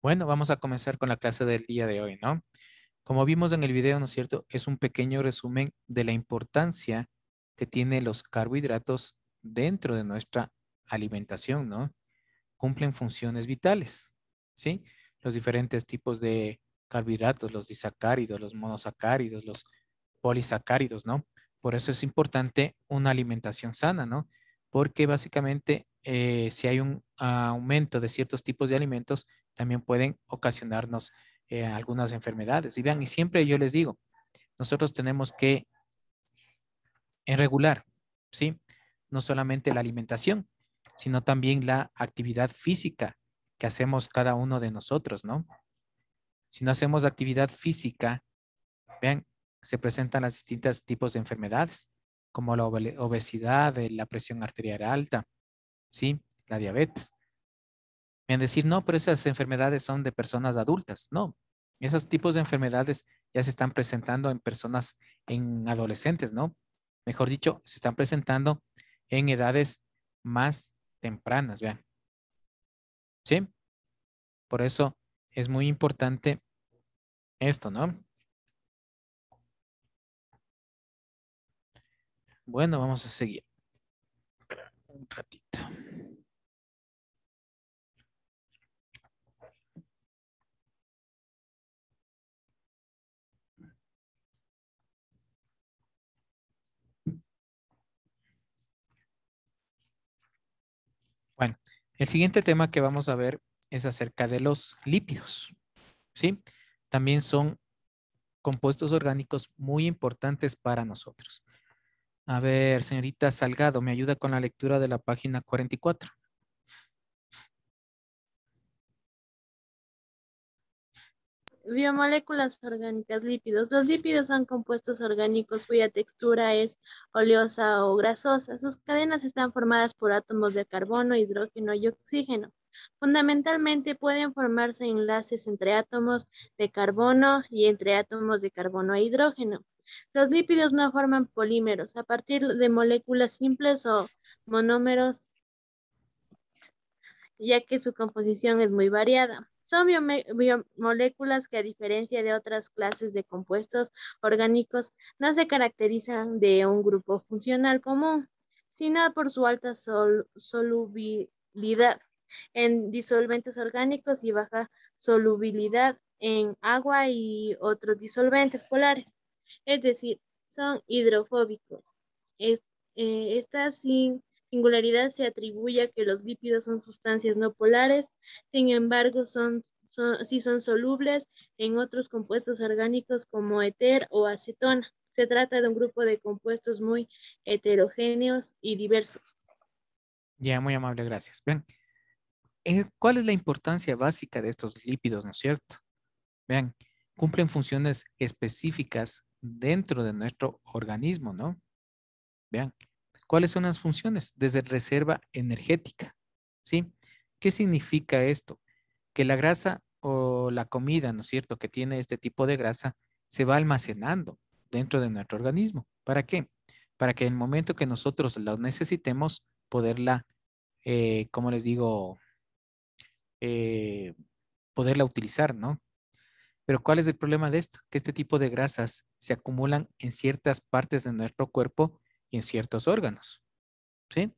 Bueno, vamos a comenzar con la clase del día de hoy, ¿no? Como vimos en el video, ¿no es cierto? Es un pequeño resumen de la importancia que tienen los carbohidratos dentro de nuestra alimentación, ¿no? Cumplen funciones vitales, ¿sí? Los diferentes tipos de carbohidratos, los disacáridos, los monosacáridos, los polisacáridos, ¿no? Por eso es importante una alimentación sana, ¿no? Porque básicamente eh, si hay un ah, aumento de ciertos tipos de alimentos, también pueden ocasionarnos eh, algunas enfermedades. Y vean, y siempre yo les digo, nosotros tenemos que regular, ¿sí? No solamente la alimentación, sino también la actividad física que hacemos cada uno de nosotros, ¿no? Si no hacemos actividad física, vean, se presentan los distintos tipos de enfermedades, como la obesidad, eh, la presión arterial alta, ¿sí? La diabetes. Me a decir, no, pero esas enfermedades son de personas adultas. No, esos tipos de enfermedades ya se están presentando en personas, en adolescentes, ¿no? Mejor dicho, se están presentando en edades más tempranas, vean. ¿Sí? Por eso es muy importante esto, ¿no? Bueno, vamos a seguir. Un ratito. El siguiente tema que vamos a ver es acerca de los lípidos. ¿sí? También son compuestos orgánicos muy importantes para nosotros. A ver, señorita Salgado, me ayuda con la lectura de la página 44. Biomoléculas orgánicas lípidos. Los lípidos son compuestos orgánicos cuya textura es oleosa o grasosa. Sus cadenas están formadas por átomos de carbono, hidrógeno y oxígeno. Fundamentalmente pueden formarse enlaces entre átomos de carbono y entre átomos de carbono e hidrógeno. Los lípidos no forman polímeros a partir de moléculas simples o monómeros, ya que su composición es muy variada. Son biomoléculas que a diferencia de otras clases de compuestos orgánicos no se caracterizan de un grupo funcional común, sino por su alta solubilidad en disolventes orgánicos y baja solubilidad en agua y otros disolventes polares, es decir, son hidrofóbicos. Eh, estas singularidad se atribuye a que los lípidos son sustancias no polares, sin embargo, son, sí son solubles en otros compuestos orgánicos como éter o acetona. Se trata de un grupo de compuestos muy heterogéneos y diversos. Ya, muy amable, gracias. Bien. Eh, ¿Cuál es la importancia básica de estos lípidos, no es cierto? Vean, cumplen funciones específicas dentro de nuestro organismo, ¿no? Vean, ¿Cuáles son las funciones? Desde reserva energética, ¿sí? ¿Qué significa esto? Que la grasa o la comida, ¿no es cierto?, que tiene este tipo de grasa, se va almacenando dentro de nuestro organismo. ¿Para qué? Para que en el momento que nosotros la necesitemos, poderla, eh, como les digo, eh, poderla utilizar, ¿no? Pero ¿cuál es el problema de esto? Que este tipo de grasas se acumulan en ciertas partes de nuestro cuerpo y en ciertos órganos, ¿sí?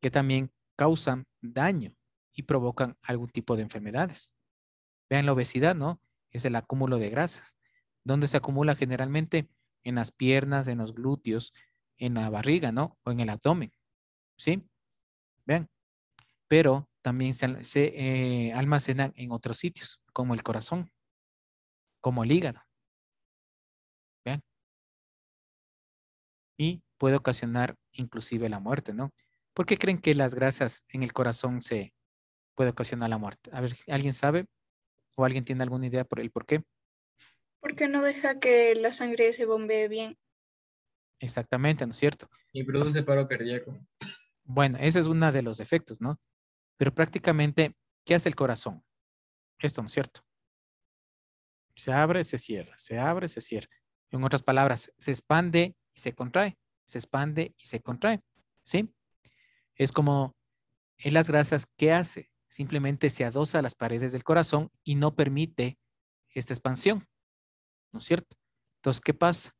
que también causan daño y provocan algún tipo de enfermedades. Vean la obesidad, ¿no? Es el acúmulo de grasas. ¿Dónde se acumula generalmente? En las piernas, en los glúteos, en la barriga, ¿no? O en el abdomen, ¿sí? Vean. Pero también se, eh, almacenan en otros sitios, como el corazón, como el hígado. ¿Vean? Y puede ocasionar inclusive la muerte, ¿no? ¿Por qué creen que las grasas en el corazón se puede ocasionar la muerte? A ver, ¿alguien sabe o alguien tiene alguna idea por el por qué? Porque no deja que la sangre se bombee bien. Exactamente, ¿no es cierto? Y produce paro cardíaco. Bueno, ese es uno de los efectos, ¿no? Pero prácticamente, ¿qué hace el corazón? Esto, ¿no es cierto? Se abre, se cierra, se abre, se cierra. En otras palabras, se expande y se contrae se expande y se contrae, ¿sí? Es como en las grasas, ¿qué hace? Simplemente se adosa a las paredes del corazón y no permite esta expansión, ¿no es cierto? Entonces, ¿qué pasa?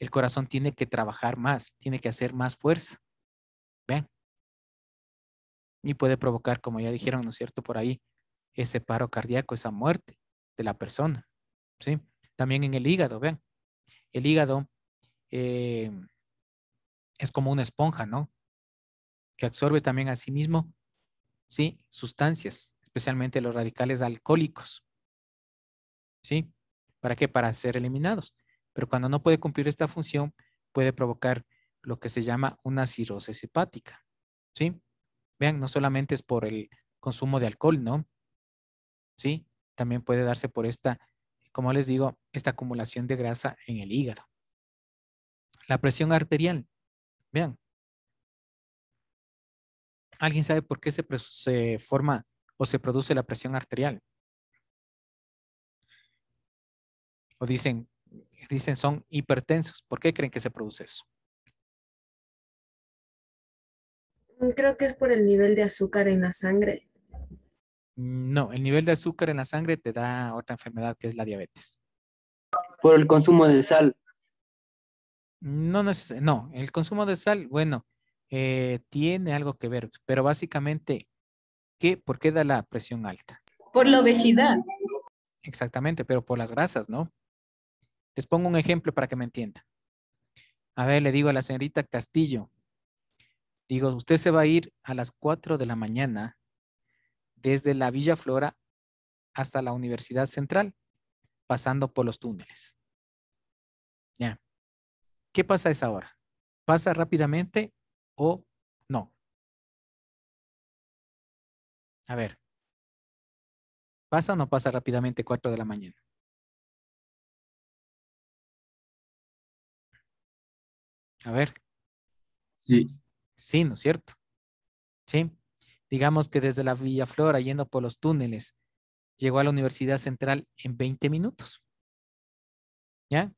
El corazón tiene que trabajar más, tiene que hacer más fuerza. ¿Ven? Y puede provocar, como ya dijeron, ¿no es cierto? Por ahí, ese paro cardíaco, esa muerte de la persona, ¿sí? También en el hígado, ¿ven? El hígado eh, es como una esponja, ¿no? Que absorbe también a sí mismo, ¿sí? Sustancias, especialmente los radicales alcohólicos, ¿sí? ¿Para qué? Para ser eliminados. Pero cuando no puede cumplir esta función, puede provocar lo que se llama una cirrosis hepática, ¿sí? Vean, no solamente es por el consumo de alcohol, ¿no? ¿Sí? También puede darse por esta, como les digo, esta acumulación de grasa en el hígado. La presión arterial. Bien. ¿Alguien sabe por qué se, se forma o se produce la presión arterial? O dicen, dicen son hipertensos. ¿Por qué creen que se produce eso? Mm, creo que es por el nivel de azúcar en la sangre. Mm, no, el nivel de azúcar en la sangre te da otra enfermedad que es la diabetes. Por el consumo de sal. No, no, no, el consumo de sal, bueno, eh, tiene algo que ver, pero básicamente, ¿qué, ¿por qué da la presión alta? Por la obesidad. Exactamente, pero por las grasas, ¿no? Les pongo un ejemplo para que me entiendan. A ver, le digo a la señorita Castillo, digo, usted se va a ir a las 4 de la mañana desde la Villa Flora hasta la Universidad Central, pasando por los túneles. Ya. ¿Qué pasa esa hora? ¿Pasa rápidamente o no? A ver. ¿Pasa o no pasa rápidamente 4 de la mañana? A ver. Sí. Sí, ¿no es cierto? Sí. Digamos que desde la Villa Flora, yendo por los túneles, llegó a la Universidad Central en 20 minutos. ¿Ya?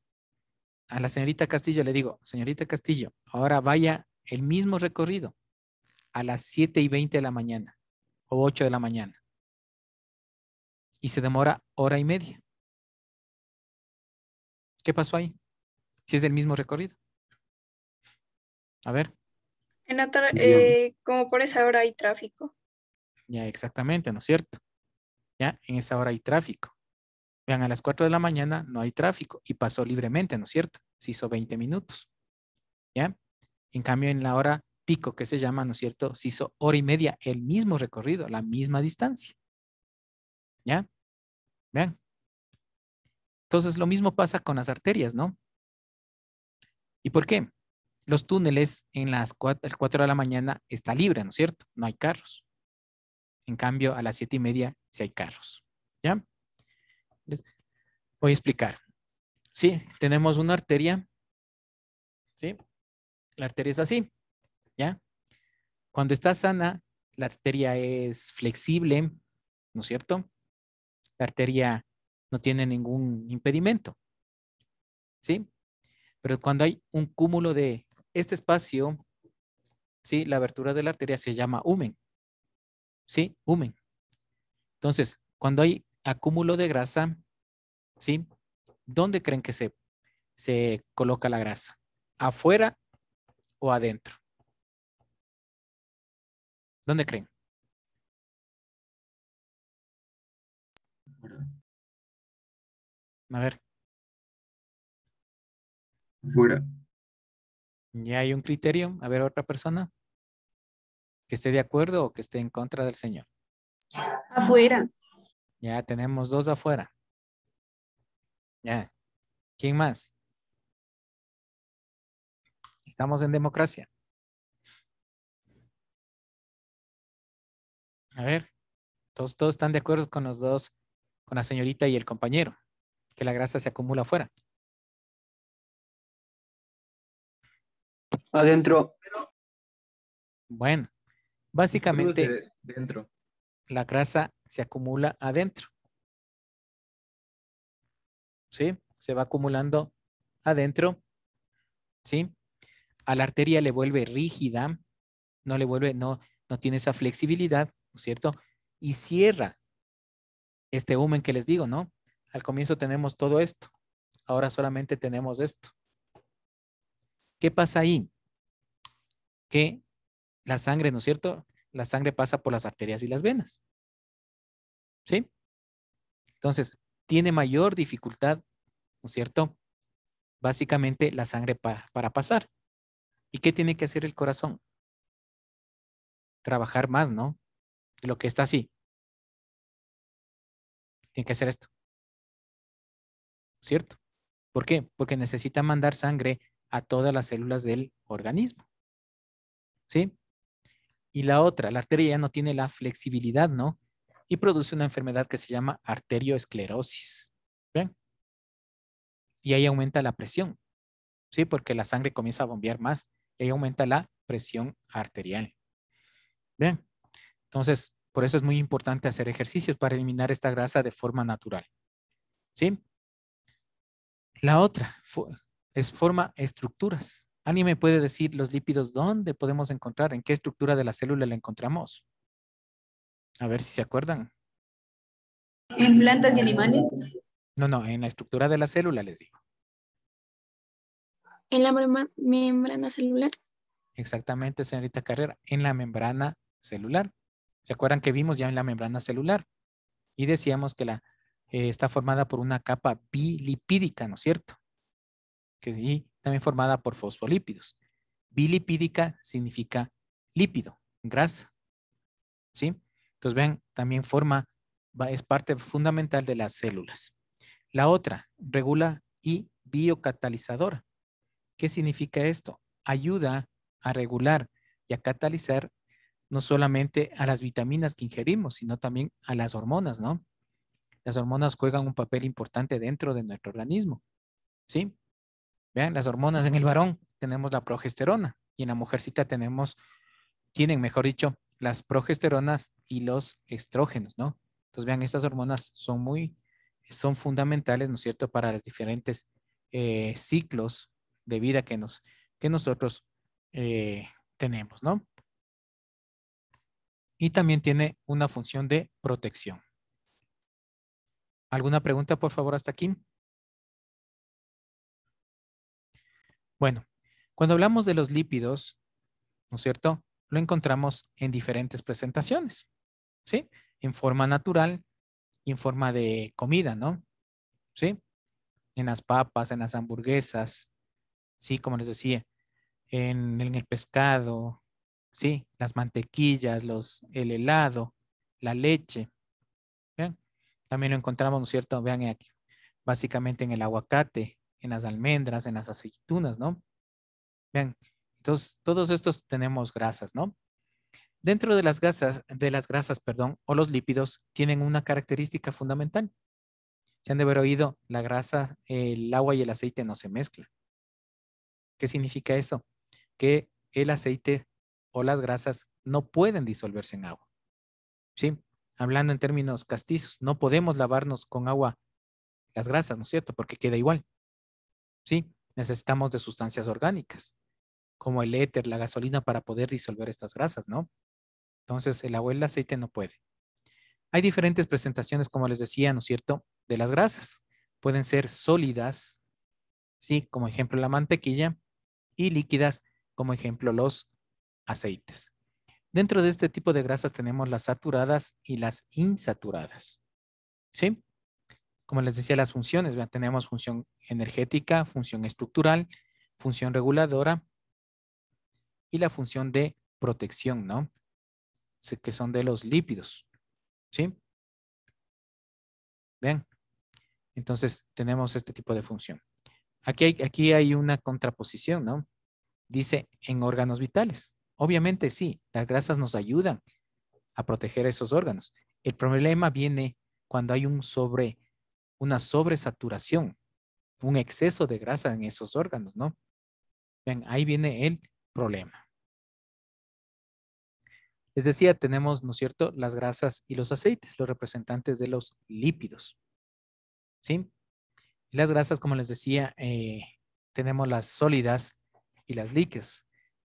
a la señorita Castillo le digo, señorita Castillo, ahora vaya el mismo recorrido a las 7 y 20 de la mañana o 8 de la mañana. Y se demora hora y media. ¿Qué pasó ahí? Si es el mismo recorrido. A ver. En eh, como por esa hora hay tráfico. Ya, exactamente, ¿no es cierto? Ya, en esa hora hay tráfico. Vean, a las 4 de la mañana no hay tráfico y pasó libremente, ¿no es cierto? Se hizo 20 minutos. ¿Ya? En cambio, en la hora pico, que se llama, ¿no es cierto? Se hizo hora y media, el mismo recorrido, la misma distancia. ¿Ya? Vean. Entonces, lo mismo pasa con las arterias, ¿no? ¿Y por qué? Los túneles en las 4, de la mañana está libre, ¿no es cierto? No hay carros. En cambio, a las siete y media sí hay carros. ¿Ya? Voy a explicar. Sí, tenemos una arteria. ¿Sí? La arteria es así. ¿Ya? Cuando está sana, la arteria es flexible, ¿no es cierto? La arteria no tiene ningún impedimento. ¿Sí? Pero cuando hay un cúmulo de este espacio, ¿sí? La abertura de la arteria se llama humen. ¿Sí? Humen. Entonces, cuando hay acúmulo de grasa, ¿sí? ¿Dónde creen que se, se coloca la grasa? ¿Afuera o adentro? ¿Dónde creen? A ver. Fuera. Ya hay un criterio. A ver, otra persona que esté de acuerdo o que esté en contra del Señor. Afuera. Ya tenemos dos afuera. Ya. ¿Quién más? Estamos en democracia. A ver, todos, todos están de acuerdo con los dos, con la señorita y el compañero, que la grasa se acumula afuera. Adentro. Bueno, básicamente. Dentro la grasa se acumula adentro. ¿Sí? Se va acumulando adentro. ¿Sí? A la arteria le vuelve rígida, no le vuelve, no, no tiene esa flexibilidad, ¿no es cierto? Y cierra este humen que les digo, ¿no? Al comienzo tenemos todo esto, ahora solamente tenemos esto. ¿Qué pasa ahí? Que la sangre, ¿no es cierto? la sangre pasa por las arterias y las venas. ¿Sí? Entonces, tiene mayor dificultad, ¿no es cierto? Básicamente la sangre para pasar. ¿Y qué tiene que hacer el corazón? Trabajar más, ¿no? lo que está así. Tiene que hacer esto. ¿Cierto? ¿Por qué? Porque necesita mandar sangre a todas las células del organismo. ¿Sí? y la otra, la arteria ya no tiene la flexibilidad, ¿no? Y produce una enfermedad que se llama arterioesclerosis. ¿Ven? Y ahí aumenta la presión, ¿sí? Porque la sangre comienza a bombear más y ahí aumenta la presión arterial. Bien, entonces, por eso es muy importante hacer ejercicios para eliminar esta grasa de forma natural. ¿Sí? La otra es forma estructuras. ¿Alguien me puede decir los lípidos dónde podemos encontrar? ¿En qué estructura de la célula la encontramos? A ver si se acuerdan. ¿En plantas y animales? No, no, en la estructura de la célula les digo. ¿En la membrana celular? Exactamente, señorita Carrera, en la membrana celular. ¿Se acuerdan que vimos ya en la membrana celular? Y decíamos que la, eh, está formada por una capa bilipídica, ¿no es cierto? Que, y también formada por fosfolípidos. Bilipídica significa lípido, grasa. ¿Sí? Entonces, vean, también forma, es parte fundamental de las células. La otra, regula y biocatalizadora. ¿Qué significa esto? Ayuda a regular y a catalizar no solamente a las vitaminas que ingerimos, sino también a las hormonas, ¿no? Las hormonas juegan un papel importante dentro de nuestro organismo, ¿sí? Vean, las hormonas en el varón tenemos la progesterona y en la mujercita tenemos, tienen, mejor dicho, las progesteronas y los estrógenos, ¿no? Entonces, vean, estas hormonas son muy, son fundamentales, ¿no es cierto?, para los diferentes eh, ciclos de vida que, que nosotros eh, tenemos, ¿no? Y también tiene una función de protección. ¿Alguna pregunta, por favor, hasta aquí? Bueno, cuando hablamos de los lípidos, ¿no es cierto? Lo encontramos en diferentes presentaciones, ¿sí? En forma natural y en forma de comida, ¿no? ¿Sí? En las papas, en las hamburguesas, ¿sí? Como les decía, en, el pescado, ¿sí? Las mantequillas, los, el helado, la leche. ¿bien? También lo encontramos, ¿no es cierto? Vean aquí, básicamente en el aguacate, en las almendras, en las aceitunas, ¿no? Vean, entonces todos estos tenemos grasas, ¿no? Dentro de las grasas, de las grasas, perdón, o los lípidos tienen una característica fundamental. Se han de haber oído, la grasa, el agua y el aceite no se mezclan. ¿Qué significa eso? Que el aceite o las grasas no pueden disolverse en agua. ¿Sí? Hablando en términos castizos, no podemos lavarnos con agua las grasas, ¿no es cierto? Porque queda igual. Sí, necesitamos de sustancias orgánicas, como el éter, la gasolina, para poder disolver estas grasas, ¿no? Entonces, el agua y el aceite no puede. Hay diferentes presentaciones, como les decía, ¿no es cierto?, de las grasas. Pueden ser sólidas, ¿sí? Como ejemplo la mantequilla, y líquidas, como ejemplo los aceites. Dentro de este tipo de grasas tenemos las saturadas y las insaturadas, ¿sí? Como les decía, las funciones, tenemos función energética, función estructural, función reguladora y la función de protección, ¿no? Que son de los lípidos, ¿sí? Vean, entonces tenemos este tipo de función. Aquí hay, aquí hay una contraposición, ¿no? Dice en órganos vitales. Obviamente sí, las grasas nos ayudan a proteger esos órganos. El problema viene cuando hay un sobre una sobresaturación, un exceso de grasa en esos órganos, ¿no? Vean, ahí viene el problema. Les decía, tenemos, ¿no es cierto?, las grasas y los aceites, los representantes de los lípidos. ¿Sí? las grasas, como les decía, eh, tenemos las sólidas y las líquidas,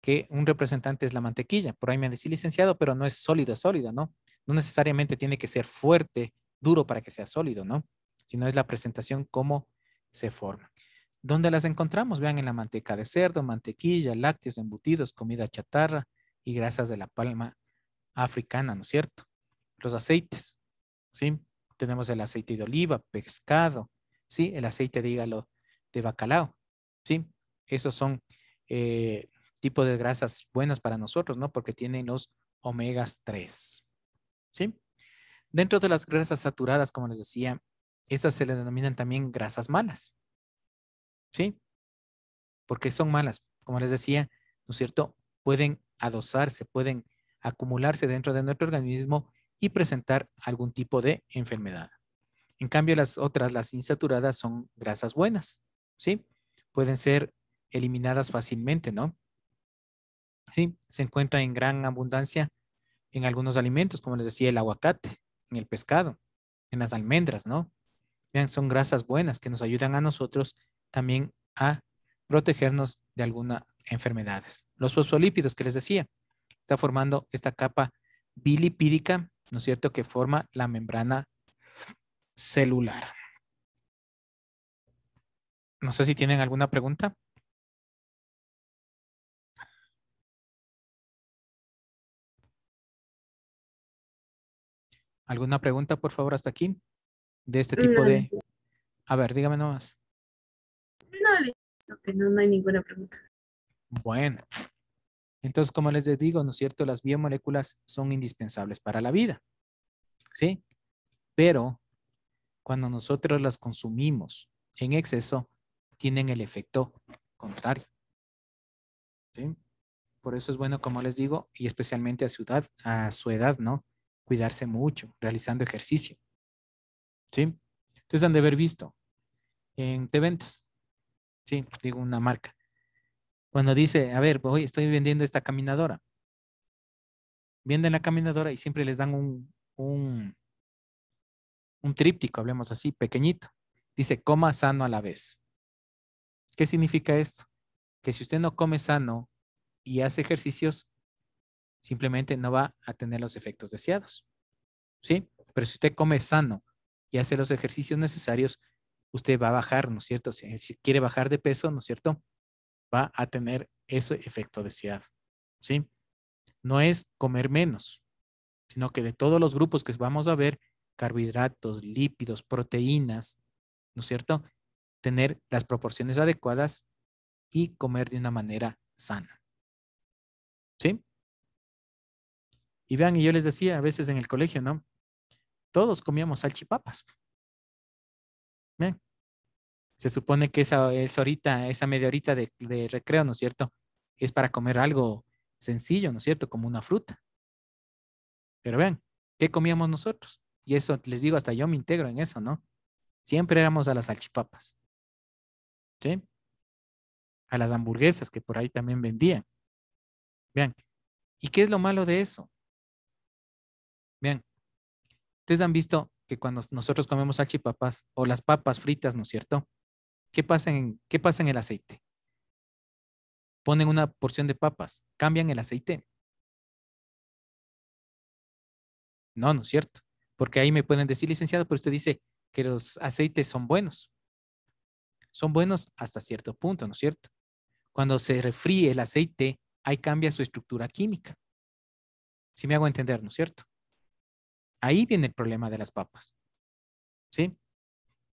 que un representante es la mantequilla. Por ahí me decía, licenciado, pero no es sólida, sólida, ¿no? No necesariamente tiene que ser fuerte, duro para que sea sólido, ¿no? sino es la presentación cómo se forman. ¿Dónde las encontramos? Vean en la manteca de cerdo, mantequilla, lácteos, embutidos, comida chatarra y grasas de la palma africana, ¿no es cierto? Los aceites, ¿sí? Tenemos el aceite de oliva, pescado, ¿sí? El aceite de hígado de bacalao, ¿sí? Esos son eh, tipos de grasas buenas para nosotros, ¿no? Porque tienen los omegas 3, ¿sí? Dentro de las grasas saturadas, como les decía, esas se le denominan también grasas malas. ¿Sí? Porque son malas. Como les decía, ¿no es cierto? Pueden adosarse, pueden acumularse dentro de nuestro organismo y presentar algún tipo de enfermedad. En cambio, las otras, las insaturadas, son grasas buenas, ¿sí? Pueden ser eliminadas fácilmente, ¿no? Sí, se encuentra en gran abundancia en algunos alimentos, como les decía, el aguacate, en el pescado, en las almendras, ¿no? son grasas buenas que nos ayudan a nosotros también a protegernos de alguna enfermedades. Los fosfolípidos que les decía, está formando esta capa bilipídica, ¿no es cierto?, que forma la membrana celular. No sé si tienen alguna pregunta. ¿Alguna pregunta, por favor, hasta aquí? de este tipo de... A ver, dígame nomás. No, no, hay ninguna pregunta. Bueno, entonces como les digo, ¿no es cierto? Las biomoléculas son indispensables para la vida, ¿sí? Pero cuando nosotros las consumimos en exceso, tienen el efecto contrario. ¿Sí? Por eso es bueno, como les digo, y especialmente a a su edad ¿no? Cuidarse mucho, realizando ejercicio. ¿sí? Ustedes han de haber visto en te ventas, ¿sí? Digo una marca. Cuando dice, a ver, hoy estoy vendiendo esta caminadora. Venden la caminadora y siempre les dan un, un, un tríptico, hablemos así, pequeñito. Dice, coma sano a la vez. ¿Qué significa esto? Que si usted no come sano y hace ejercicios, simplemente no va a tener los efectos deseados. ¿Sí? Pero si usted come sano y hace los ejercicios necesarios, usted va a bajar, ¿no es cierto? Si quiere bajar de peso, ¿no es cierto? Va a tener ese efecto deseado, ¿sí? No es comer menos, sino que de todos los grupos que vamos a ver, carbohidratos, lípidos, proteínas, ¿no es cierto? Tener las proporciones adecuadas y comer de una manera sana. ¿Sí? Y vean, y yo les decía a veces en el colegio, ¿no? todos comíamos salchipapas. Bien. Se supone que esa, horita, esa media horita de, de recreo, ¿no es cierto? Es para comer algo sencillo, ¿no es cierto? Como una fruta. Pero vean, ¿qué comíamos nosotros? Y eso les digo, hasta yo me integro en eso, ¿no? Siempre éramos a las salchipapas. ¿Sí? A las hamburguesas que por ahí también vendían. Vean, ¿y qué es lo malo de eso? Vean, Ustedes han visto que cuando nosotros comemos salchipapas o las papas fritas, ¿no es cierto? ¿Qué pasa en, qué pasa en el aceite? Ponen una porción de papas, cambian el aceite. No, no es cierto. Porque ahí me pueden decir, licenciado, pero usted dice que los aceites son buenos. Son buenos hasta cierto punto, ¿no es cierto? Cuando se refríe el aceite, ahí cambia su estructura química. Si me hago entender, ¿no es cierto? Ahí viene el problema de las papas. ¿Sí?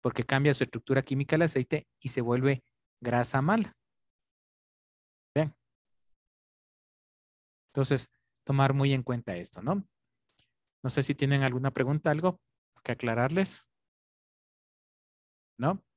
Porque cambia su estructura química el aceite y se vuelve grasa mala. Bien. Entonces, tomar muy en cuenta esto, ¿no? No sé si tienen alguna pregunta, algo que aclararles. ¿No?